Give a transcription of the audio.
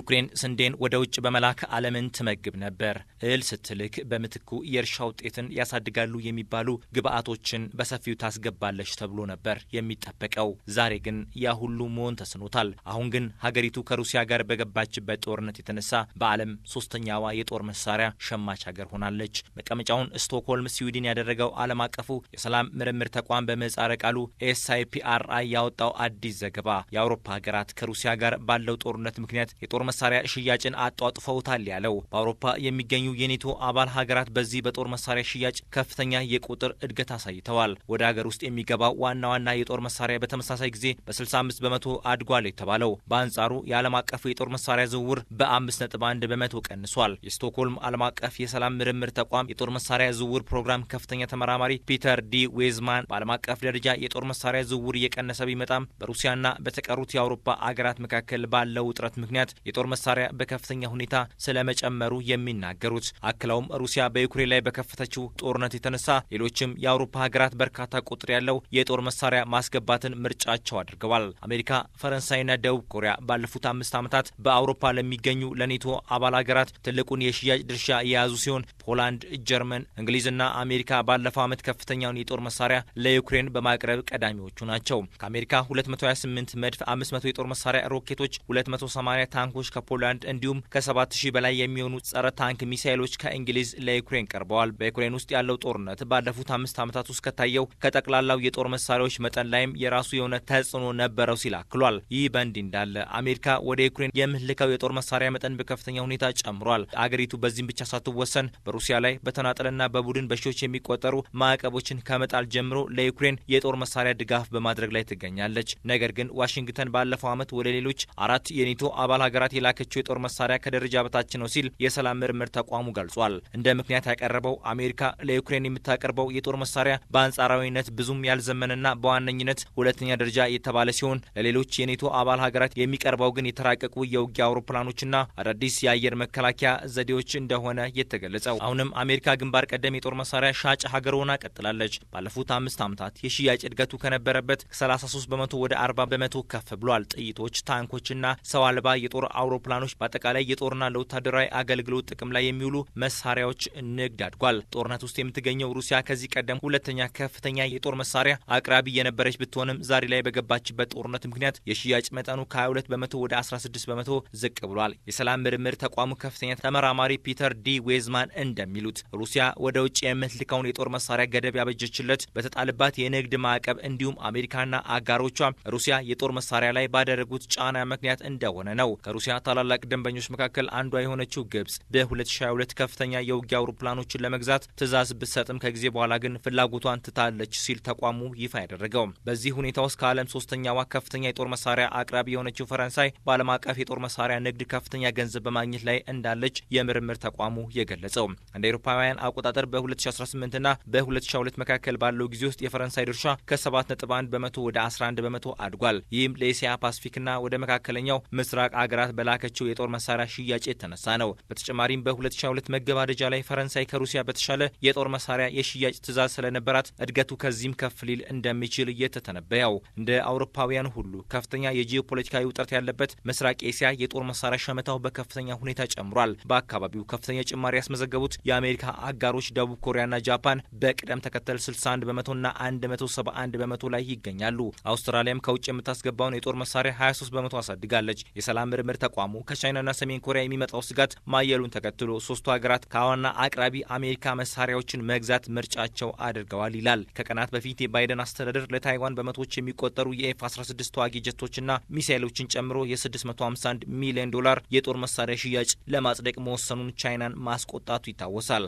ዩክሬን ስንዴን ወደ ውጭ በመላክ ዓለምን ትመግብ ነበር። እህል ስትልክ በምትኩ የእርሻ ውጤትን ያሳድጋሉ የሚባሉ ግብአቶችን በሰፊው ታስገባለች ተብሎ ነበር የሚጠበቀው። ዛሬ ግን ያ ሁሉ መሆን ተስኖታል። አሁን ግን ሀገሪቱ ከሩሲያ ጋር በገባችበት ጦርነት የተነሳ በዓለም ሶስተኛዋ የጦር መሳሪያ ሸማች ሀገር ሆናለች። መቀመጫውን ስቶክሆልም ስዊድን ያደረገው ዓለም አቀፉ የሰላም ምርምር ተቋም በምህጻረ ቃሉ ኤስአይፒአርአይ ያወጣው አዲስ ዘገባ የአውሮፓ ሀገራት ከሩሲያ ጋር ባለው ጦርነት ምክንያት የጦር መሳሪያ ሽያጭን አጧጥፈውታል ያለው በአውሮፓ የሚገኙ የኔቶ አባል ሀገራት በዚህ በጦር መሳሪያ ሽያጭ ከፍተኛ የቁጥር እድገት አሳይተዋል። ወደ ሀገር ውስጥ የሚገባው ዋና ዋና የጦር መሳሪያ በተመሳሳይ ጊዜ በ65 በመቶ አድጓል የተባለው በአንጻሩ የዓለም አቀፉ የጦር መሳሪያ ዝውውር በ5.1 በመቶ ቀንሷል። የስቶክሆልም ዓለም አቀፍ የሰላም ምርምር ተቋም የጦር መሳሪያ ዝውውር ፕሮግራም ከፍተኛ ተመራማሪ ፒተር ዲ ዌዝማን በዓለም አቀፍ ደረጃ የጦር መሳሪያ ዝውውር እየቀነሰ ቢመጣም በሩሲያና በተቀሩት የአውሮፓ አገራት መካከል ባለው ውጥረት ምክንያት የጦር መሳሪያ በከፍተኛ ሁኔታ ስለመጨመሩ የሚናገሩት አክለውም ሩሲያ በዩክሬን ላይ በከፈተችው ጦርነት የተነሳ ሌሎችም የአውሮፓ ሀገራት በርካታ ቁጥር ያለው የጦር መሳሪያ ማስገባትን ምርጫቸው አድርገዋል። አሜሪካ፣ ፈረንሳይና ደቡብ ኮሪያ ባለፉት አምስት ዓመታት በአውሮፓ ለሚገኙ ለኔቶ አባል ሀገራት ትልቁን የሽያጭ ድርሻ የያዙ ሲሆን ፖላንድ፣ ጀርመን፣ እንግሊዝና አሜሪካ ባለፈው ዓመት ከፍተኛውን የጦር መሳሪያ ለዩክሬን በማቅረብ ቀዳሚዎቹ ናቸው። ከአሜሪካ 228 መድፍ፣ 500 የጦር መሳሪያ ሮኬቶች፣ 280 ታንኮች ታንኮች ከፖላንድ እንዲሁም ከሰባት ሺህ በላይ የሚሆኑ ጸረ ታንክ ሚሳይሎች ከእንግሊዝ ለዩክሬን ቀርበዋል። በዩክሬን ውስጥ ያለው ጦርነት ባለፉት አምስት ዓመታት ውስጥ ከታየው ከጠቅላላው የጦር መሳሪያዎች መጠን ላይም የራሱ የሆነ ተጽዕኖ ነበረው ሲል አክሏል። ይህ በእንዲህ እንዳለ አሜሪካ ወደ ዩክሬን የምትልከው የጦር መሳሪያ መጠን በከፍተኛ ሁኔታ ጨምሯል። አገሪቱ በዚህም ብቻ ሳትወሰን በሩሲያ ላይ በተናጠለና በቡድን በሺዎች የሚቆጠሩ ማዕቀቦችን ከመጣል ጀምሮ ለዩክሬን የጦር መሳሪያ ድጋፍ በማድረግ ላይ ትገኛለች። ነገር ግን ዋሽንግተን ባለፈው ዓመት ወደ ሌሎች አራት የኔቶ አባል ሀገራት ለጥቃት የላከችው የጦር መሳሪያ ከደረጃ በታች ነው ሲል የሰላም ምርምር ተቋሙ ገልጿል። እንደ ምክንያት ያቀረበው አሜሪካ ለዩክሬን የምታቀርበው የጦር መሳሪያ በአንጻራዊነት ብዙም ያልዘመነና በዋነኝነት ሁለተኛ ደረጃ የተባለ ሲሆን ለሌሎች የኔቶ አባል ሀገራት የሚቀርበው ግን የተራቀቁ የውጊያ አውሮፕላኖችና አዳዲስ የአየር መከላከያ ዘዴዎች እንደሆነ የተገለጸው። አሁንም አሜሪካ ግንባር ቀደም የጦር መሳሪያ ሻጭ ሀገር ሆና ቀጥላለች። ባለፉት አምስት ዓመታት የሽያጭ እድገቱ ከነበረበት ከ33 በመቶ ወደ 40 በመቶ ከፍ ብሏል። ጥይቶች፣ ታንኮችና ሰው አልባ የጦር አውሮፕላኖች፣ በአጠቃላይ የጦርና ለወታደራዊ አገልግሎት ጥቅም ላይ የሚውሉ መሳሪያዎች ንግድ አድጓል። ጦርነት ውስጥ የምትገኘው ሩሲያ ከዚህ ቀደም ሁለተኛ ከፍተኛ የጦር መሳሪያ አቅራቢ የነበረች ብትሆንም ዛሬ ላይ በገባችበት ጦርነት ምክንያት የሽያጭ መጠኑ ከ22 በመቶ ወደ 16 በመቶ ዝቅ ብሏል። የሰላም ምርምር ተቋሙ ከፍተኛ ተመራማሪ ፒተር ዲ ዌዝማን እንደሚሉት ሩሲያ ወደ ውጭ የምትልከውን የጦር መሳሪያ ገደብ ያበጀችለት በተጣለባት የንግድ ማዕቀብ እንዲሁም አሜሪካና አጋሮቿ ሩሲያ የጦር መሳሪያ ላይ ባደረጉት ጫና ምክንያት እንደሆነ ነው። ከሩሲያ ከሩሲያ ታላላቅ ደንበኞች መካከል አንዷ የሆነችው ግብጽ በ2022 ከፍተኛ የውጊያ አውሮፕላኖችን ለመግዛት ትዕዛዝ ብትሰጥም ከጊዜ በኋላ ግን ፍላጎቷን ትታለች ሲል ተቋሙ ይፋ ያደረገው። በዚህ ሁኔታ ውስጥ ከዓለም ሶስተኛዋ ከፍተኛ የጦር መሳሪያ አቅራቢ የሆነችው ፈረንሳይ በዓለም አቀፍ የጦር መሳሪያ ንግድ ከፍተኛ ገንዘብ በማግኘት ላይ እንዳለች የምርምር ተቋሙ የገለጸው እንደ አውሮፓውያን አቆጣጠር በ2018 ና በ2022 መካከል ባለው ጊዜ ውስጥ የፈረንሳይ ድርሻ ከ7.1 በመቶ ወደ 11 በመቶ አድጓል። ይህም ለኤስያ ፓሲፊክ ና ወደ መካከለኛው ምስራቅ አገራት በላከችው የጦር መሳሪያ ሽያጭ የተነሳ ነው። በተጨማሪም በ 202 መገባደጃ ላይ ፈረንሳይ ከሩሲያ በተሻለ የጦር መሳሪያ የሽያጭ ትዕዛዝ ስለነበራት እድገቱ ከዚህም ከፍ ሊል እንደሚችል እየተተነበያው እንደ አውሮፓውያን ሁሉ ከፍተኛ የጂኦፖለቲካዊ ውጥረት ያለበት ምስራቅ ኤስያ የጦር መሳሪያ ሸመታው በከፍተኛ ሁኔታ ጨምሯል። በአካባቢው ከፍተኛ ጭማሪ ያስመዘገቡት የአሜሪካ አጋሮች ደቡብ ኮሪያና ጃፓን በቅደም ተከተል 61 በመቶና 171 በመቶ ላይ ይገኛሉ። አውስትራሊያም ከውጭ የምታስገባውን የጦር መሳሪያ 23 በመቶ አሳድጋለች። የሰላም ምርምር ተቋሙ ከቻይናና ሰሜን ኮሪያ የሚመጣው ስጋት ማየሉን ተከትሎ ሶስቱ ሀገራት ከዋና አቅራቢ አሜሪካ መሳሪያዎችን መግዛት ምርጫቸው አድርገዋል ይላል። ከቀናት በፊት የባይደን አስተዳደር ለታይዋን በመቶዎች የሚቆጠሩ የኤፍ 16 ተዋጊ ጀቶችና ሚሳይሎችን ጨምሮ የ651 ሚሊዮን ዶላር የጦር መሳሪያ ሽያጭ ለማጽደቅ መወሰኑን ቻይናን ማስቆጣቱ ይታወሳል።